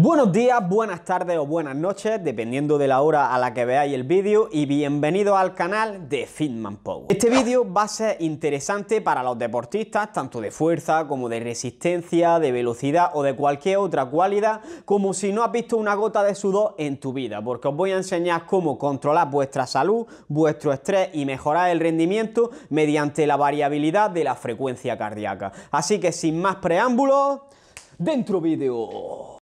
Buenos días, buenas tardes o buenas noches, dependiendo de la hora a la que veáis el vídeo y bienvenido al canal de Fitman Power. Este vídeo va a ser interesante para los deportistas, tanto de fuerza como de resistencia, de velocidad o de cualquier otra cualidad, como si no has visto una gota de sudor en tu vida, porque os voy a enseñar cómo controlar vuestra salud, vuestro estrés y mejorar el rendimiento mediante la variabilidad de la frecuencia cardíaca. Así que sin más preámbulos, dentro vídeo.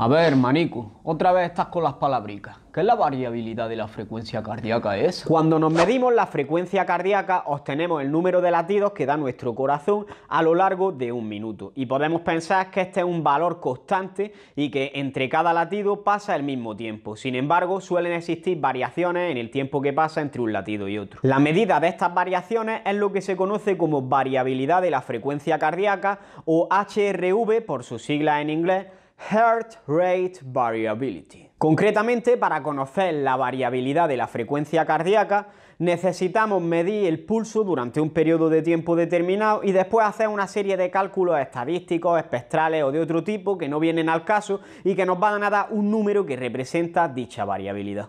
A ver, Manico, otra vez estás con las palabricas. ¿Qué es la variabilidad de la frecuencia cardíaca es? Cuando nos medimos la frecuencia cardíaca, obtenemos el número de latidos que da nuestro corazón a lo largo de un minuto. Y podemos pensar que este es un valor constante y que entre cada latido pasa el mismo tiempo. Sin embargo, suelen existir variaciones en el tiempo que pasa entre un latido y otro. La medida de estas variaciones es lo que se conoce como variabilidad de la frecuencia cardíaca o HRV por sus siglas en inglés Heart Rate Variability. Concretamente, para conocer la variabilidad de la frecuencia cardíaca, necesitamos medir el pulso durante un periodo de tiempo determinado y después hacer una serie de cálculos estadísticos, espectrales o de otro tipo que no vienen al caso y que nos van a dar un número que representa dicha variabilidad.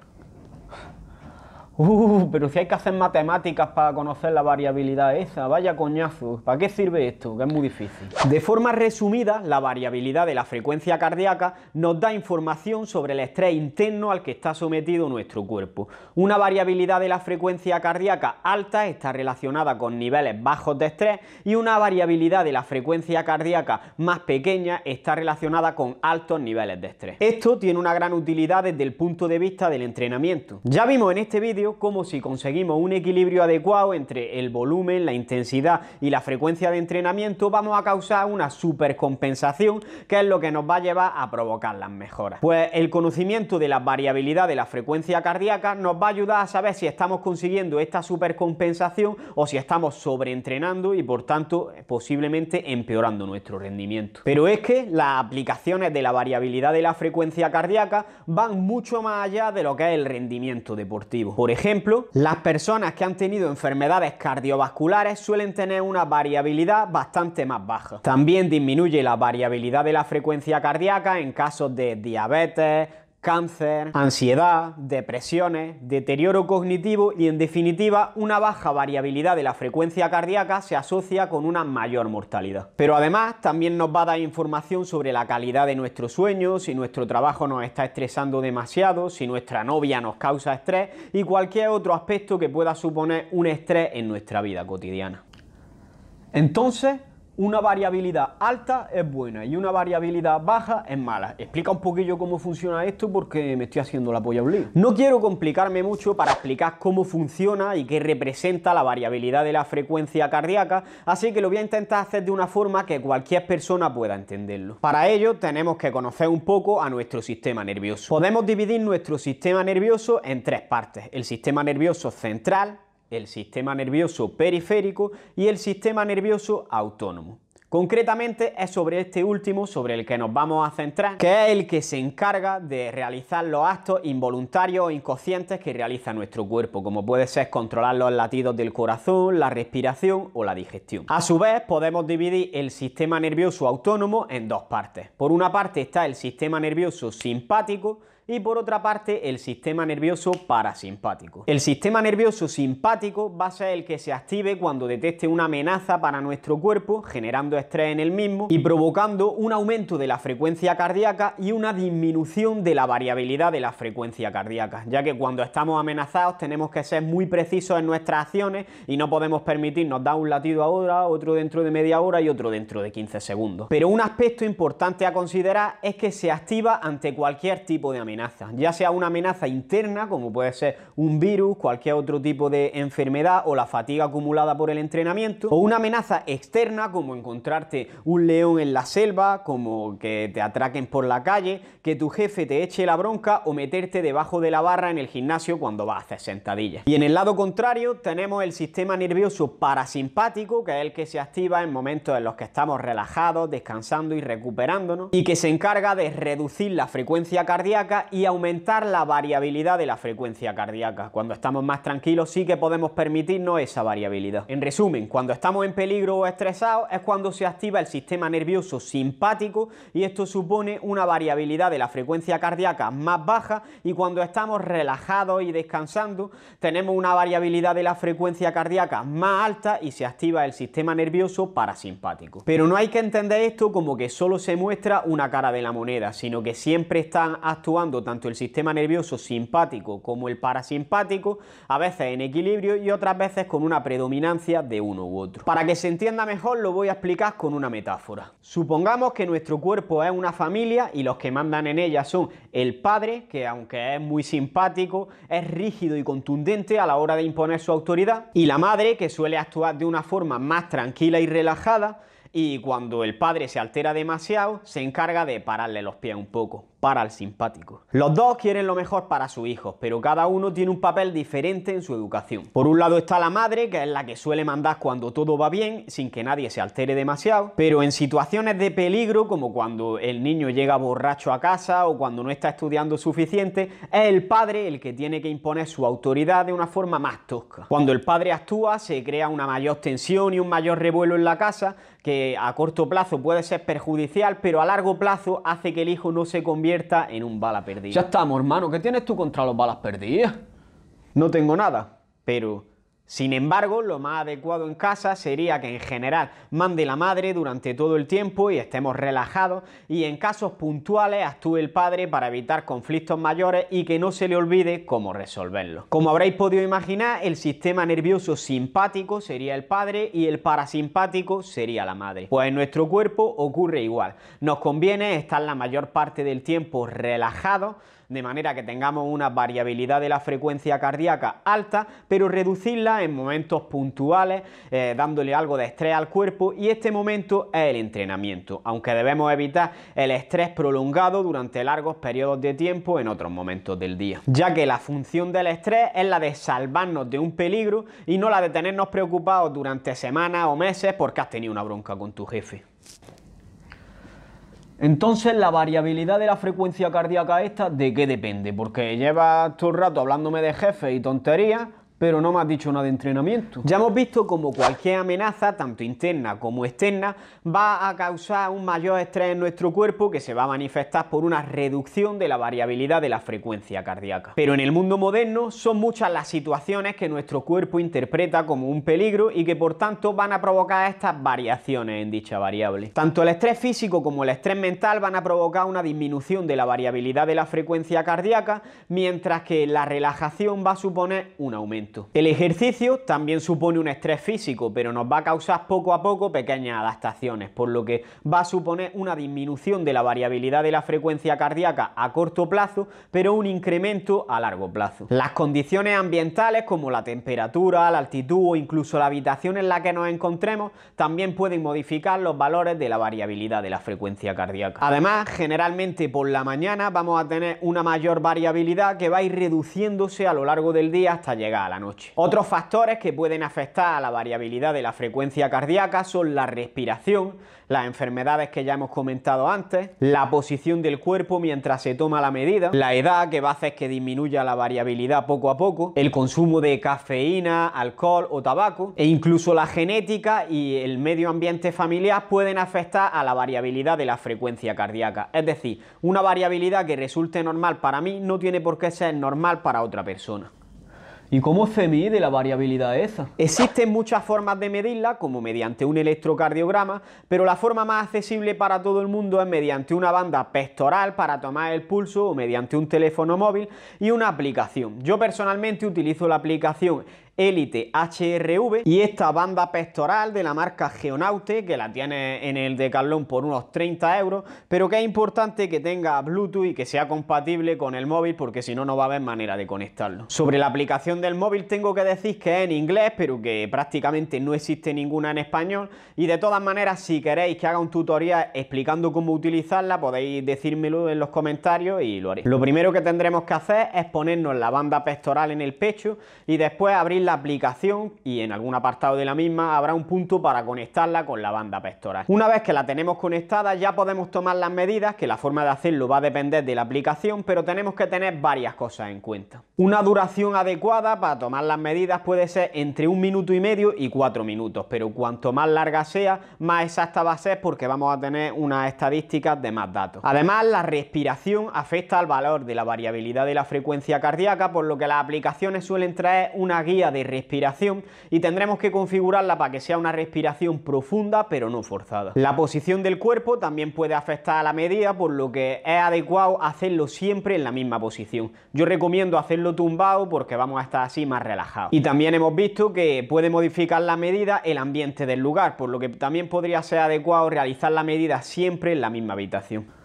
Uh, pero si hay que hacer matemáticas para conocer la variabilidad esa, vaya coñazo, ¿para qué sirve esto? Que es muy difícil. De forma resumida, la variabilidad de la frecuencia cardíaca nos da información sobre el estrés interno al que está sometido nuestro cuerpo. Una variabilidad de la frecuencia cardíaca alta está relacionada con niveles bajos de estrés y una variabilidad de la frecuencia cardíaca más pequeña está relacionada con altos niveles de estrés. Esto tiene una gran utilidad desde el punto de vista del entrenamiento. Ya vimos en este vídeo como si conseguimos un equilibrio adecuado entre el volumen, la intensidad y la frecuencia de entrenamiento, vamos a causar una supercompensación que es lo que nos va a llevar a provocar las mejoras. Pues el conocimiento de la variabilidad de la frecuencia cardíaca nos va a ayudar a saber si estamos consiguiendo esta supercompensación o si estamos sobreentrenando y por tanto posiblemente empeorando nuestro rendimiento. Pero es que las aplicaciones de la variabilidad de la frecuencia cardíaca van mucho más allá de lo que es el rendimiento deportivo. Por ejemplo, las personas que han tenido enfermedades cardiovasculares suelen tener una variabilidad bastante más baja. También disminuye la variabilidad de la frecuencia cardíaca en casos de diabetes, cáncer, ansiedad, depresiones, deterioro cognitivo y en definitiva una baja variabilidad de la frecuencia cardíaca se asocia con una mayor mortalidad. Pero además también nos va a dar información sobre la calidad de nuestro sueño, si nuestro trabajo nos está estresando demasiado, si nuestra novia nos causa estrés y cualquier otro aspecto que pueda suponer un estrés en nuestra vida cotidiana. Entonces, una variabilidad alta es buena y una variabilidad baja es mala. Explica un poquillo cómo funciona esto porque me estoy haciendo la polla un No quiero complicarme mucho para explicar cómo funciona y qué representa la variabilidad de la frecuencia cardíaca, así que lo voy a intentar hacer de una forma que cualquier persona pueda entenderlo. Para ello tenemos que conocer un poco a nuestro sistema nervioso. Podemos dividir nuestro sistema nervioso en tres partes, el sistema nervioso central, el sistema nervioso periférico y el sistema nervioso autónomo. Concretamente es sobre este último sobre el que nos vamos a centrar, que es el que se encarga de realizar los actos involuntarios o inconscientes que realiza nuestro cuerpo, como puede ser controlar los latidos del corazón, la respiración o la digestión. A su vez, podemos dividir el sistema nervioso autónomo en dos partes. Por una parte está el sistema nervioso simpático, y por otra parte el sistema nervioso parasimpático. El sistema nervioso simpático va a ser el que se active cuando detecte una amenaza para nuestro cuerpo, generando estrés en el mismo y provocando un aumento de la frecuencia cardíaca y una disminución de la variabilidad de la frecuencia cardíaca, ya que cuando estamos amenazados tenemos que ser muy precisos en nuestras acciones y no podemos permitirnos dar un latido ahora, otro dentro de media hora y otro dentro de 15 segundos. Pero un aspecto importante a considerar es que se activa ante cualquier tipo de amenaza ya sea una amenaza interna, como puede ser un virus, cualquier otro tipo de enfermedad o la fatiga acumulada por el entrenamiento, o una amenaza externa, como encontrarte un león en la selva, como que te atraquen por la calle, que tu jefe te eche la bronca o meterte debajo de la barra en el gimnasio cuando vas a hacer sentadillas. Y en el lado contrario tenemos el sistema nervioso parasimpático, que es el que se activa en momentos en los que estamos relajados, descansando y recuperándonos, y que se encarga de reducir la frecuencia cardíaca y aumentar la variabilidad de la frecuencia cardíaca. Cuando estamos más tranquilos sí que podemos permitirnos esa variabilidad. En resumen, cuando estamos en peligro o estresados es cuando se activa el sistema nervioso simpático y esto supone una variabilidad de la frecuencia cardíaca más baja y cuando estamos relajados y descansando tenemos una variabilidad de la frecuencia cardíaca más alta y se activa el sistema nervioso parasimpático. Pero no hay que entender esto como que solo se muestra una cara de la moneda, sino que siempre están actuando tanto el sistema nervioso simpático como el parasimpático, a veces en equilibrio y otras veces con una predominancia de uno u otro. Para que se entienda mejor lo voy a explicar con una metáfora. Supongamos que nuestro cuerpo es una familia y los que mandan en ella son el padre, que aunque es muy simpático, es rígido y contundente a la hora de imponer su autoridad, y la madre, que suele actuar de una forma más tranquila y relajada, y cuando el padre se altera demasiado, se encarga de pararle los pies un poco para el simpático. Los dos quieren lo mejor para sus hijos, pero cada uno tiene un papel diferente en su educación. Por un lado está la madre, que es la que suele mandar cuando todo va bien, sin que nadie se altere demasiado, pero en situaciones de peligro, como cuando el niño llega borracho a casa o cuando no está estudiando suficiente, es el padre el que tiene que imponer su autoridad de una forma más tosca. Cuando el padre actúa, se crea una mayor tensión y un mayor revuelo en la casa, que a corto plazo puede ser perjudicial, pero a largo plazo hace que el hijo no se convierta en un bala perdida. Ya estamos, hermano. ¿Qué tienes tú contra los balas perdidas? No tengo nada. Pero sin embargo, lo más adecuado en casa sería que en general mande la madre durante todo el tiempo y estemos relajados y en casos puntuales actúe el padre para evitar conflictos mayores y que no se le olvide cómo resolverlos. Como habréis podido imaginar, el sistema nervioso simpático sería el padre y el parasimpático sería la madre. Pues en nuestro cuerpo ocurre igual. Nos conviene estar la mayor parte del tiempo relajados de manera que tengamos una variabilidad de la frecuencia cardíaca alta, pero reducirla en momentos puntuales, eh, dándole algo de estrés al cuerpo y este momento es el entrenamiento, aunque debemos evitar el estrés prolongado durante largos periodos de tiempo en otros momentos del día, ya que la función del estrés es la de salvarnos de un peligro y no la de tenernos preocupados durante semanas o meses porque has tenido una bronca con tu jefe. Entonces, la variabilidad de la frecuencia cardíaca esta, ¿de qué depende? Porque llevas tu rato hablándome de jefe y tonterías, pero no me has dicho nada de entrenamiento. Ya hemos visto como cualquier amenaza, tanto interna como externa, va a causar un mayor estrés en nuestro cuerpo que se va a manifestar por una reducción de la variabilidad de la frecuencia cardíaca. Pero en el mundo moderno son muchas las situaciones que nuestro cuerpo interpreta como un peligro y que por tanto van a provocar estas variaciones en dicha variable. Tanto el estrés físico como el estrés mental van a provocar una disminución de la variabilidad de la frecuencia cardíaca, mientras que la relajación va a suponer un aumento. El ejercicio también supone un estrés físico, pero nos va a causar poco a poco pequeñas adaptaciones, por lo que va a suponer una disminución de la variabilidad de la frecuencia cardíaca a corto plazo, pero un incremento a largo plazo. Las condiciones ambientales como la temperatura, la altitud o incluso la habitación en la que nos encontremos también pueden modificar los valores de la variabilidad de la frecuencia cardíaca. Además, generalmente por la mañana vamos a tener una mayor variabilidad que va a ir reduciéndose a lo largo del día hasta llegar a la noche. Otros factores que pueden afectar a la variabilidad de la frecuencia cardíaca son la respiración, las enfermedades que ya hemos comentado antes, la posición del cuerpo mientras se toma la medida, la edad que va a hacer que disminuya la variabilidad poco a poco, el consumo de cafeína, alcohol o tabaco, e incluso la genética y el medio ambiente familiar pueden afectar a la variabilidad de la frecuencia cardíaca. Es decir, una variabilidad que resulte normal para mí no tiene por qué ser normal para otra persona. ¿Y cómo se mide la variabilidad esa? Existen muchas formas de medirla, como mediante un electrocardiograma, pero la forma más accesible para todo el mundo es mediante una banda pectoral para tomar el pulso o mediante un teléfono móvil y una aplicación. Yo personalmente utilizo la aplicación Elite HRV y esta banda pectoral de la marca Geonaute que la tiene en el Decathlon por unos 30 euros pero que es importante que tenga Bluetooth y que sea compatible con el móvil porque si no no va a haber manera de conectarlo. Sobre la aplicación del móvil tengo que decir que es en inglés pero que prácticamente no existe ninguna en español y de todas maneras si queréis que haga un tutorial explicando cómo utilizarla podéis decírmelo en los comentarios y lo haré. Lo primero que tendremos que hacer es ponernos la banda pectoral en el pecho y después abrir aplicación y en algún apartado de la misma habrá un punto para conectarla con la banda pectoral. Una vez que la tenemos conectada ya podemos tomar las medidas, que la forma de hacerlo va a depender de la aplicación, pero tenemos que tener varias cosas en cuenta. Una duración adecuada para tomar las medidas puede ser entre un minuto y medio y cuatro minutos, pero cuanto más larga sea, más exacta va a ser porque vamos a tener unas estadísticas de más datos. Además, la respiración afecta al valor de la variabilidad de la frecuencia cardíaca, por lo que las aplicaciones suelen traer una guía de respiración y tendremos que configurarla para que sea una respiración profunda pero no forzada. La posición del cuerpo también puede afectar a la medida por lo que es adecuado hacerlo siempre en la misma posición. Yo recomiendo hacerlo tumbado porque vamos a estar así más relajados. Y también hemos visto que puede modificar la medida el ambiente del lugar, por lo que también podría ser adecuado realizar la medida siempre en la misma habitación.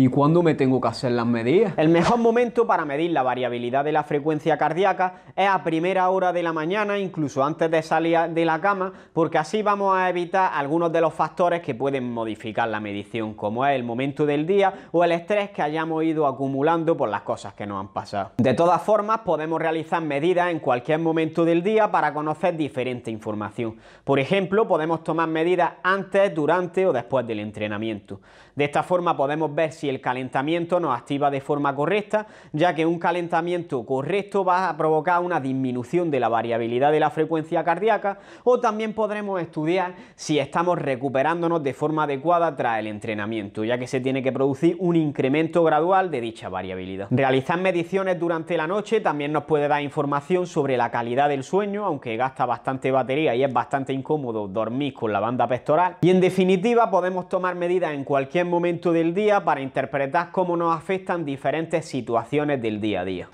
¿Y cuándo me tengo que hacer las medidas? El mejor momento para medir la variabilidad de la frecuencia cardíaca es a primera hora de la mañana, incluso antes de salir de la cama, porque así vamos a evitar algunos de los factores que pueden modificar la medición, como es el momento del día o el estrés que hayamos ido acumulando por las cosas que nos han pasado. De todas formas, podemos realizar medidas en cualquier momento del día para conocer diferente información. Por ejemplo, podemos tomar medidas antes, durante o después del entrenamiento. De esta forma podemos ver si el calentamiento nos activa de forma correcta, ya que un calentamiento correcto va a provocar una disminución de la variabilidad de la frecuencia cardíaca o también podremos estudiar si estamos recuperándonos de forma adecuada tras el entrenamiento, ya que se tiene que producir un incremento gradual de dicha variabilidad. Realizar mediciones durante la noche también nos puede dar información sobre la calidad del sueño, aunque gasta bastante batería y es bastante incómodo dormir con la banda pectoral. Y en definitiva podemos tomar medidas en cualquier momento del día para intentar interpretar cómo nos afectan diferentes situaciones del día a día.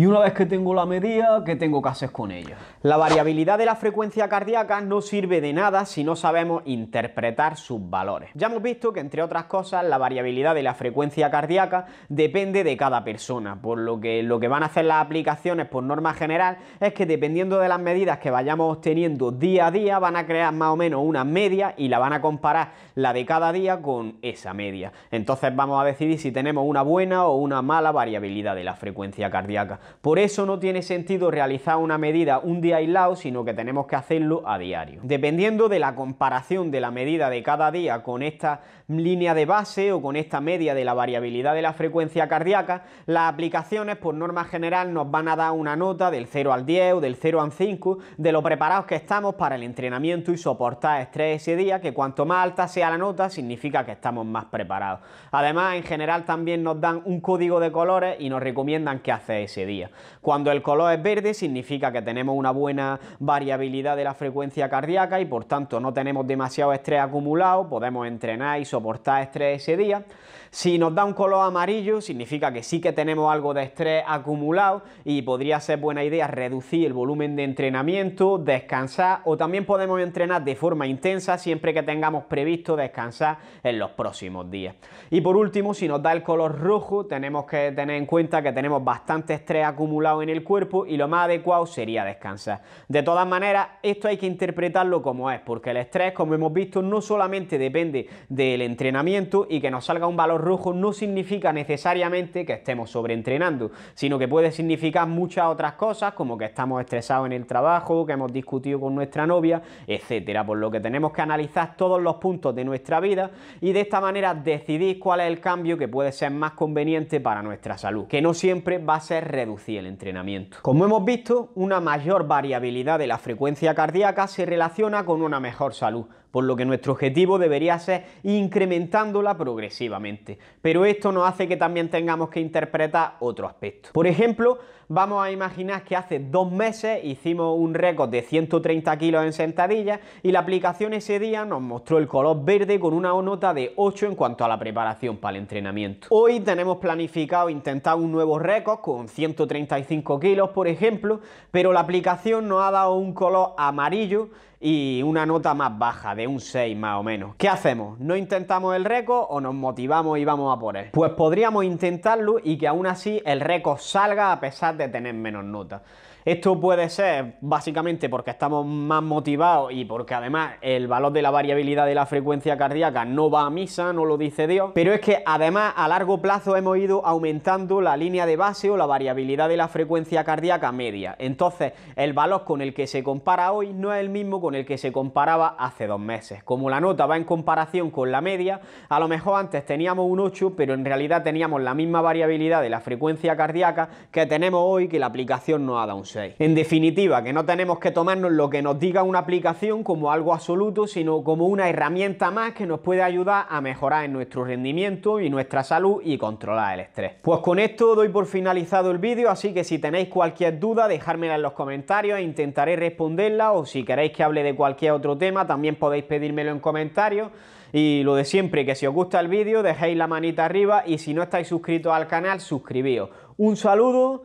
Y una vez que tengo la medida, ¿qué tengo que hacer con ella? La variabilidad de la frecuencia cardíaca no sirve de nada si no sabemos interpretar sus valores. Ya hemos visto que, entre otras cosas, la variabilidad de la frecuencia cardíaca depende de cada persona, por lo que lo que van a hacer las aplicaciones por norma general es que dependiendo de las medidas que vayamos obteniendo día a día, van a crear más o menos una media y la van a comparar la de cada día con esa media. Entonces vamos a decidir si tenemos una buena o una mala variabilidad de la frecuencia cardíaca. Por eso no tiene sentido realizar una medida un día aislado, sino que tenemos que hacerlo a diario. Dependiendo de la comparación de la medida de cada día con esta línea de base o con esta media de la variabilidad de la frecuencia cardíaca, las aplicaciones por norma general nos van a dar una nota del 0 al 10 o del 0 al 5 de lo preparados que estamos para el entrenamiento y soportar estrés ese día, que cuanto más alta sea la nota significa que estamos más preparados. Además, en general también nos dan un código de colores y nos recomiendan qué hacer ese día. Cuando el color es verde significa que tenemos una buena variabilidad de la frecuencia cardíaca y por tanto no tenemos demasiado estrés acumulado, podemos entrenar y soportar estrés ese día. Si nos da un color amarillo significa que sí que tenemos algo de estrés acumulado y podría ser buena idea reducir el volumen de entrenamiento, descansar o también podemos entrenar de forma intensa siempre que tengamos previsto descansar en los próximos días. Y por último, si nos da el color rojo, tenemos que tener en cuenta que tenemos bastante estrés acumulado en el cuerpo y lo más adecuado sería descansar. De todas maneras, esto hay que interpretarlo como es, porque el estrés, como hemos visto, no solamente depende del entrenamiento y que nos salga un valor rojo no significa necesariamente que estemos sobreentrenando, sino que puede significar muchas otras cosas, como que estamos estresados en el trabajo, que hemos discutido con nuestra novia, etcétera. Por lo que tenemos que analizar todos los puntos de nuestra vida y de esta manera decidir cuál es el cambio que puede ser más conveniente para nuestra salud, que no siempre va a ser reducido el entrenamiento. Como hemos visto, una mayor variabilidad de la frecuencia cardíaca se relaciona con una mejor salud, por lo que nuestro objetivo debería ser incrementándola progresivamente. Pero esto nos hace que también tengamos que interpretar otro aspecto. Por ejemplo, vamos a imaginar que hace dos meses hicimos un récord de 130 kilos en sentadilla y la aplicación ese día nos mostró el color verde con una nota de 8 en cuanto a la preparación para el entrenamiento. Hoy tenemos planificado intentar un nuevo récord con 135 kilos, por ejemplo, pero la aplicación nos ha dado un color amarillo y una nota más baja, de un 6 más o menos. ¿Qué hacemos? ¿No intentamos el récord o nos motivamos y vamos a por él? Pues podríamos intentarlo y que aún así el récord salga a pesar de tener menos notas. Esto puede ser básicamente porque estamos más motivados y porque además el valor de la variabilidad de la frecuencia cardíaca no va a misa, no lo dice Dios, pero es que además a largo plazo hemos ido aumentando la línea de base o la variabilidad de la frecuencia cardíaca media. Entonces, el valor con el que se compara hoy no es el mismo con el que se comparaba hace dos meses. Como la nota va en comparación con la media, a lo mejor antes teníamos un 8, pero en realidad teníamos la misma variabilidad de la frecuencia cardíaca que tenemos hoy que la aplicación no ha dado un 6. En definitiva, que no tenemos que tomarnos lo que nos diga una aplicación como algo absoluto, sino como una herramienta más que nos puede ayudar a mejorar en nuestro rendimiento y nuestra salud y controlar el estrés. Pues con esto doy por finalizado el vídeo, así que si tenéis cualquier duda, dejármela en los comentarios e intentaré responderla o si queréis que hable de cualquier otro tema, también podéis pedírmelo en comentarios. Y lo de siempre, que si os gusta el vídeo, dejéis la manita arriba y si no estáis suscritos al canal, suscribíos. Un saludo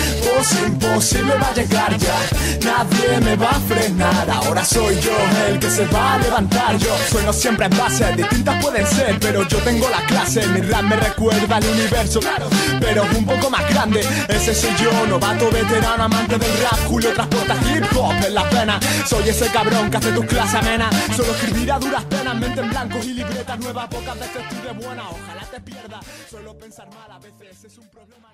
imposible va a llegar ya. Nadie me va a frenar. Ahora soy yo el que se va a levantar. Yo sueno siempre en base, distintas pueden ser, pero yo tengo la clase. Mi rap me recuerda al universo, claro, pero un poco más grande. Ese soy yo, novato, veterano, amante del rap. Julio transporta hip hop en la pena. Soy ese cabrón que hace tus clases amena Solo escribir a duras penas, mente en blanco y libretas nuevas. Pocas veces tú de buena, ojalá te pierdas. Solo pensar mal a veces es un problema.